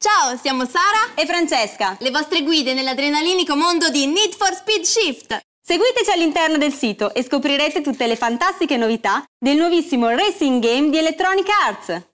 Ciao, siamo Sara e Francesca, le vostre guide nell'adrenalinico mondo di Need for Speed Shift. Seguiteci all'interno del sito e scoprirete tutte le fantastiche novità del nuovissimo racing game di Electronic Arts.